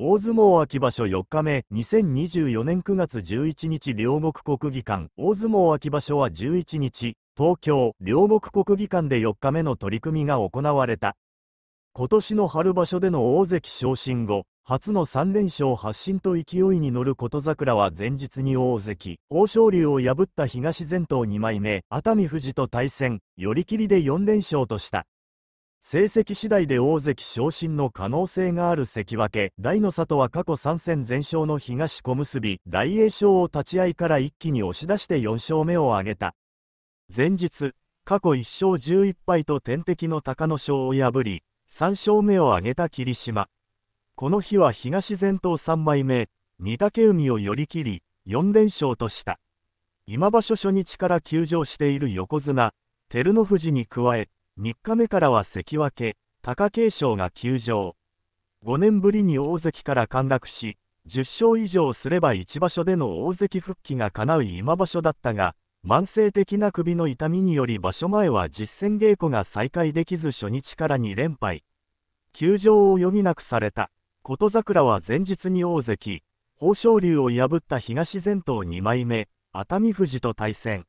大相撲秋場所4日目、2024年9月11日両国国技館、大相撲秋場所は11日、東京、両国国技館で4日目の取り組みが行われた。今年の春場所での大関昇進後、初の3連勝発進と勢いに乗る琴桜は前日に大関、豊昇龍を破った東前頭2枚目、熱海富士と対戦、寄り切りで4連勝とした。成績次第で大関昇進の可能性がある関脇大の里は過去3戦全勝の東小結大栄翔を立ち合いから一気に押し出して4勝目を挙げた前日過去1勝11敗と天敵の隆の勝を破り3勝目を挙げた霧島この日は東前頭3枚目御嶽海を寄り切り4連勝とした今場所初日から休場している横綱照ノ富士に加え3日目からは関脇、貴景勝が休場。5年ぶりに大関から陥落し、10勝以上すれば1場所での大関復帰が叶う今場所だったが、慢性的な首の痛みにより場所前は実戦稽古が再開できず初日から2連敗。休場を余儀なくされた。琴桜は前日に大関、豊昇龍を破った東前頭2枚目、熱海富士と対戦。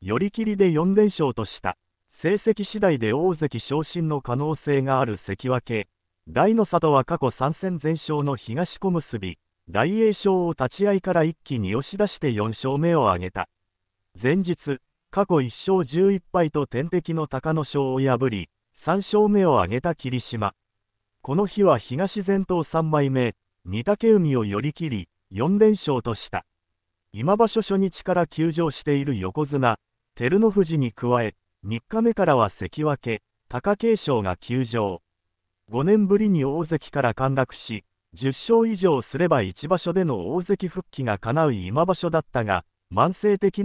寄り切りで4連勝とした。成績次第で大関昇進の可能性がある関脇大の里は過去3戦全勝の東小結大栄翔を立ち合いから一気に押し出して4勝目を挙げた前日過去1勝11敗と天敵の隆の勝を破り3勝目を挙げた霧島この日は東前頭3枚目御嶽海を寄り切り4連勝とした今場所初日から休場している横綱照ノ富士に加え3日目からは関脇、貴景勝が休場。5年ぶりに大関から陥落し、10勝以上すれば1場所での大関復帰が叶う今場所だったが、慢性的な